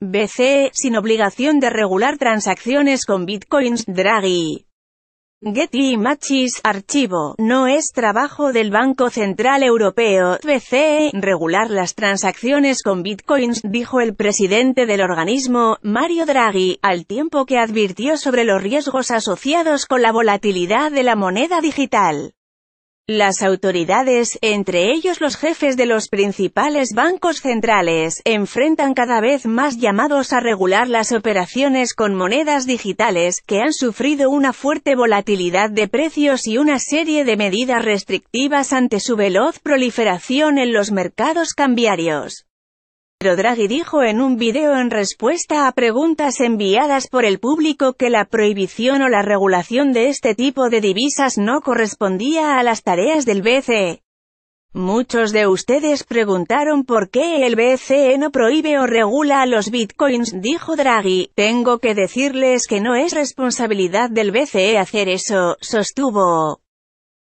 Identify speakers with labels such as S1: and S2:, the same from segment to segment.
S1: BCE, sin obligación de regular transacciones con bitcoins, Draghi. Getty Images, archivo, no es trabajo del Banco Central Europeo, BCE, regular las transacciones con bitcoins, dijo el presidente del organismo, Mario Draghi, al tiempo que advirtió sobre los riesgos asociados con la volatilidad de la moneda digital. Las autoridades, entre ellos los jefes de los principales bancos centrales, enfrentan cada vez más llamados a regular las operaciones con monedas digitales, que han sufrido una fuerte volatilidad de precios y una serie de medidas restrictivas ante su veloz proliferación en los mercados cambiarios. Pero Draghi dijo en un video en respuesta a preguntas enviadas por el público que la prohibición o la regulación de este tipo de divisas no correspondía a las tareas del BCE. Muchos de ustedes preguntaron por qué el BCE no prohíbe o regula los bitcoins, dijo Draghi. Tengo que decirles que no es responsabilidad del BCE hacer eso, sostuvo.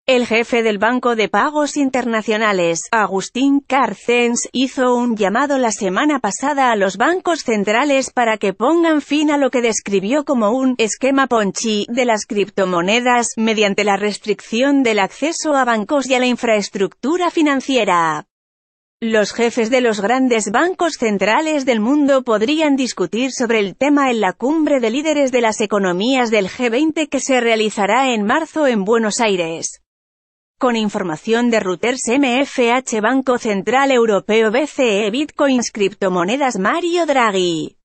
S1: El jefe del Banco de Pagos Internacionales, Agustín Carcens, hizo un llamado la semana pasada a los bancos centrales para que pongan fin a lo que describió como un esquema ponchi de las criptomonedas, mediante la restricción del acceso a bancos y a la infraestructura financiera. Los jefes de los grandes bancos centrales del mundo podrían discutir sobre el tema en la cumbre de líderes de las economías del G20 que se realizará en marzo en Buenos Aires. Con información de Reuters MFH Banco Central Europeo BCE Bitcoins Criptomonedas Mario Draghi